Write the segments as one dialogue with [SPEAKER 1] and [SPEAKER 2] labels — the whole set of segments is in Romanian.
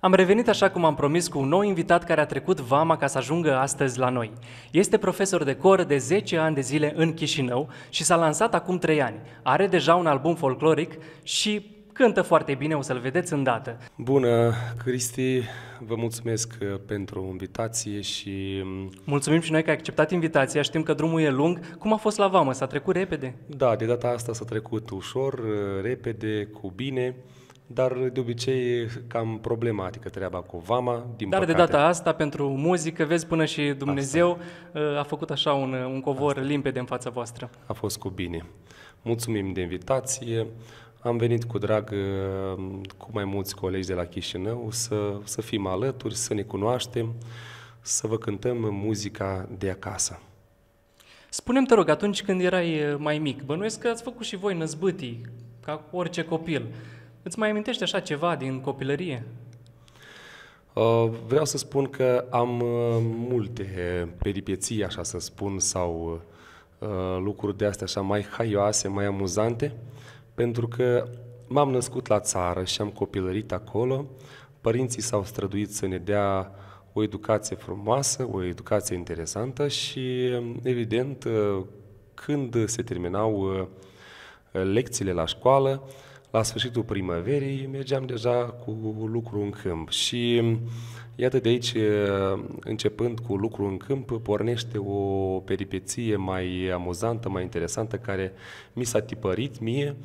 [SPEAKER 1] Am revenit așa cum am promis cu un nou invitat care a trecut vama ca să ajungă astăzi la noi. Este profesor de cor de 10 ani de zile în Chișinău și s-a lansat acum 3 ani. Are deja un album folcloric și cântă foarte bine, o să-l vedeți îndată.
[SPEAKER 2] Bună, Cristi, vă mulțumesc uh, pentru invitație și... Um, Mulțumim
[SPEAKER 1] și noi că ai acceptat invitația, știm că drumul e lung. Cum a fost la vamă? S-a trecut repede?
[SPEAKER 2] Da, de data asta s-a trecut ușor, uh, repede, cu bine. Dar de obicei e cam problematică treaba cu vama, din Dar păcate. de data
[SPEAKER 1] asta, pentru muzică, vezi, până și Dumnezeu asta. Uh, a făcut așa un, uh, un covor asta. limpede în fața voastră.
[SPEAKER 2] A fost cu bine. Mulțumim de invitație. Am venit cu drag uh, cu mai mulți colegi de la Chișinău să, să fim alături, să ne cunoaștem, să vă cântăm muzica de acasă.
[SPEAKER 1] Spunem te rog, atunci când erai mai mic, bănuiesc că ați făcut și voi năzbâtii, ca orice copil. Îți mai amintești așa ceva din copilărie?
[SPEAKER 2] Uh, vreau să spun că am uh, multe peripeții, așa să spun, sau uh, lucruri de astea așa mai haioase, mai amuzante, pentru că m-am născut la țară și am copilărit acolo. Părinții s-au străduit să ne dea o educație frumoasă, o educație interesantă și, evident, când se terminau lecțiile la școală, la sfârșitul primăverii mergeam deja cu lucru în câmp și iată de aici, începând cu lucru în câmp, pornește o peripeție mai amuzantă, mai interesantă, care mi s-a tipărit mie,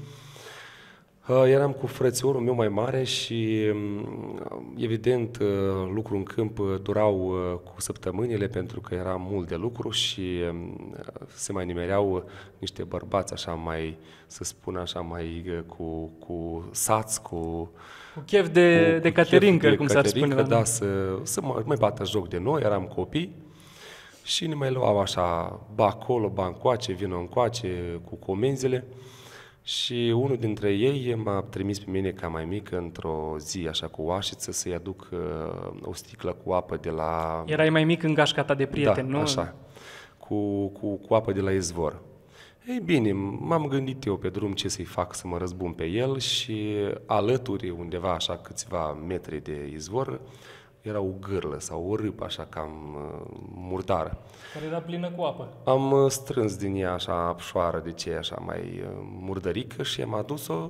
[SPEAKER 2] Eram cu frățiorul meu mai mare și, mm, evident, ă, lucrul în câmp ă, durau ă, cu săptămânile pentru că era mult de lucru și mm, se mai nimereau niște bărbați așa mai, să spun așa, mai cu, cu sați, cu... Cu chef de, cu, de caterincă, de cum s-ar spune. Da, da, să, să mai bată joc de noi, eram copii. Și ne mai luau așa, ba acolo, ba încoace, vină încoace, cu comenzile. Și unul dintre ei m-a trimis pe mine ca mai mic într-o zi, așa cu oașiță, să-i aduc uh, o sticlă cu apă de la...
[SPEAKER 1] Erai mai mic în gașca ta de da, prieten, da, nu? așa,
[SPEAKER 2] cu, cu, cu apă de la izvor. Ei bine, m-am gândit eu pe drum ce să-i fac să mă răzbun pe el și alături, undeva așa câțiva metri de izvor, era o gârlă sau o râpă așa cam uh, murdară.
[SPEAKER 1] Care era plină cu apă.
[SPEAKER 2] Am uh, strâns din ea așa apșoară de ce așa mai uh, murdărică și am adus-o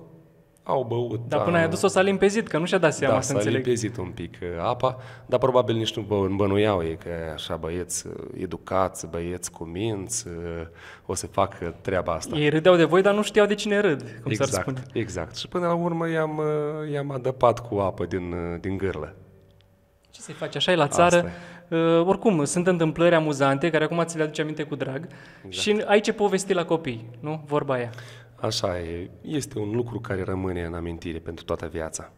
[SPEAKER 2] au băut. Dar până am... ai adus-o s-a
[SPEAKER 1] limpezit, că nu și-a dat seama da, să înțeleg. s-a
[SPEAKER 2] limpezit un pic apa, dar probabil nici nu bănuiau ei că așa băieți educați, băieți cu minți, o să fac treaba asta. Ei
[SPEAKER 1] râdeau de voi, dar nu știau de cine râd,
[SPEAKER 2] cum exact, s-ar spune. Exact, și până la urmă i-am, i-am adăpat cu apă din, din gârlă.
[SPEAKER 1] Ce să-i faci, așa e la țară. Asta. Uh, oricum, sunt întâmplări amuzante care acum ți le aduce aminte cu drag exact. și ai ce povesti la copii, nu? Vorba aia.
[SPEAKER 2] Așa e. Este un lucru care rămâne în amintire pentru toată viața.